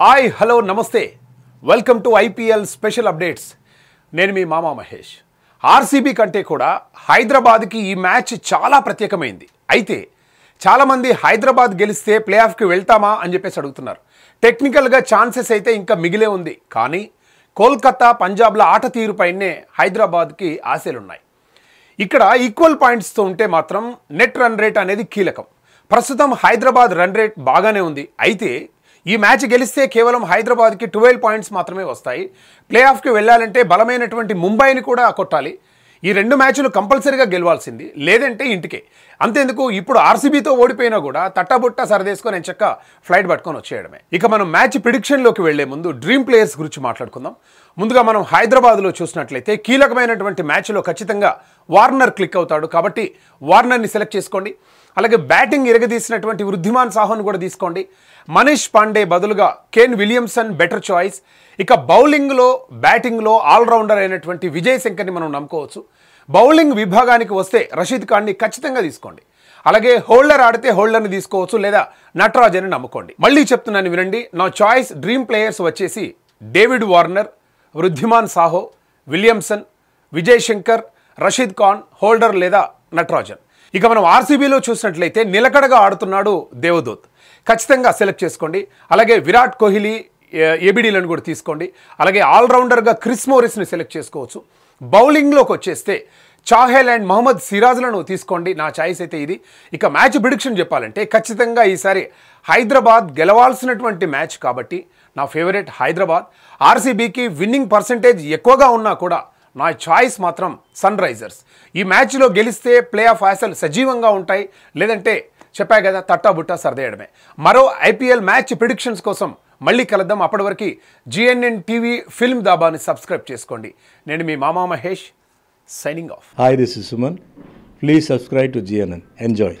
hi hello నమస్తే welcome to IPL special updates నేను మీ మామా మహేష్ ఆర్సీబీ కంటే కూడా హైదరాబాద్కి ఈ మ్యాచ్ చాలా ప్రత్యేకమైంది అయితే చాలామంది హైదరాబాద్ గెలిస్తే ప్లే ఆఫ్కి వెళ్తామా అని చెప్పేసి అడుగుతున్నారు టెక్నికల్గా ఛాన్సెస్ అయితే ఇంకా మిగిలే ఉంది కానీ కోల్కతా పంజాబ్ల ఆట తీరుపైనే హైదరాబాద్కి ఆశలున్నాయి ఇక్కడ ఈక్వల్ పాయింట్స్తో ఉంటే మాత్రం నెట్ రన్ రేట్ అనేది కీలకం ప్రస్తుతం హైదరాబాద్ రన్ రేట్ బాగానే ఉంది అయితే ఈ మ్యాచ్ గెలిస్తే కేవలం హైదరాబాద్కి ట్వెల్వ్ పాయింట్స్ మాత్రమే వస్తాయి ప్లే ఆఫ్కి వెళ్ళాలంటే బలమైనటువంటి ముంబైని కూడా కొట్టాలి ఈ రెండు మ్యాచ్లు కంపల్సరీగా గెలవాల్సింది లేదంటే ఇంటికే అంతేందుకు ఇప్పుడు ఆర్సీబీతో ఓడిపోయినా కూడా తట్టబుట్ట సరదేసుకొని చెక్క ఫ్లైట్ పట్టుకొని వచ్చేయడమే ఇక మనం మ్యాచ్ ప్రిడిక్షన్లోకి వెళ్లే ముందు డ్రీమ్ ప్లేయర్స్ గురించి మాట్లాడుకుందాం ముందుగా మనం హైదరాబాద్లో చూసినట్లయితే కీలకమైనటువంటి మ్యాచ్లో ఖచ్చితంగా వార్నర్ క్లిక్ అవుతాడు కాబట్టి వార్నర్ని సెలెక్ట్ చేసుకోండి అలాగే బ్యాటింగ్ ఎరగదీసినటువంటి వృద్ధిమాన్ సాహోను కూడా తీసుకోండి మనీష్ పాండే బదులుగా కేన్ విలియమ్సన్ బెటర్ చాయిస్ ఇక బౌలింగ్లో బ్యాటింగ్లో ఆల్రౌండర్ అయినటువంటి విజయ్ శంకర్ని మనం నమ్ముకోవచ్చు బౌలింగ్ విభాగానికి వస్తే రషీద్ ఖాన్ని ఖచ్చితంగా తీసుకోండి అలాగే హోల్డర్ ఆడితే హోల్డర్ని తీసుకోవచ్చు లేదా నటరాజ్ అని నమ్ముకోండి మళ్ళీ చెప్తున్నాను వినండి నా చాయిస్ డ్రీమ్ ప్లేయర్స్ వచ్చేసి David Warner Wriddhiman Saha Williamson Vijay Shankar Rashid Khan Holder లేదా నటరాజన్ ఇక మనం ఆర్సీబీలో చూసినట్లయితే నిలకడగా ఆడుతున్నాడు దేవదూత్ ఖచ్చితంగా సెలెక్ట్ చేసుకోండి అలాగే విరాట్ కోహ్లీ ఏబిడీలను కూడా తీసుకోండి అలాగే ఆల్రౌండర్గా క్రిస్ మోరిస్ని సెలెక్ట్ చేసుకోవచ్చు బౌలింగ్లోకి వచ్చేస్తే చాహెల్ అండ్ మహమ్మద్ సిరాజ్లను తీసుకోండి నా ఛాయిస్ అయితే ఇది ఇక మ్యాచ్ ప్రిడిక్షన్ చెప్పాలంటే ఖచ్చితంగా ఈసారి హైదరాబాద్ గెలవాల్సినటువంటి మ్యాచ్ కాబట్టి నా ఫేవరెట్ హైదరాబాద్ ఆర్సీబీకి విన్నింగ్ పర్సంటేజ్ ఎక్కువగా ఉన్నా కూడా నా చాయిస్ మాత్రం సన్ రైజర్స్ ఈ మ్యాచ్లో గెలిస్తే ప్లే ఆఫ్ ఆశలు సజీవంగా ఉంటాయి లేదంటే చెప్పా కదా తట్టాబుట్టా సరదేయడమే మరో ఐపీఎల్ మ్యాచ్ ప్రిడిక్షన్స్ కోసం మళ్ళీ కలుద్దాం అప్పటివరకు జిఎన్ఎన్ టీవీ ఫిల్మ్ దాబాని సబ్స్క్రైబ్ చేసుకోండి నేను మీ మామా Mahesh signing off hi this is Suman please subscribe to GNN enjoy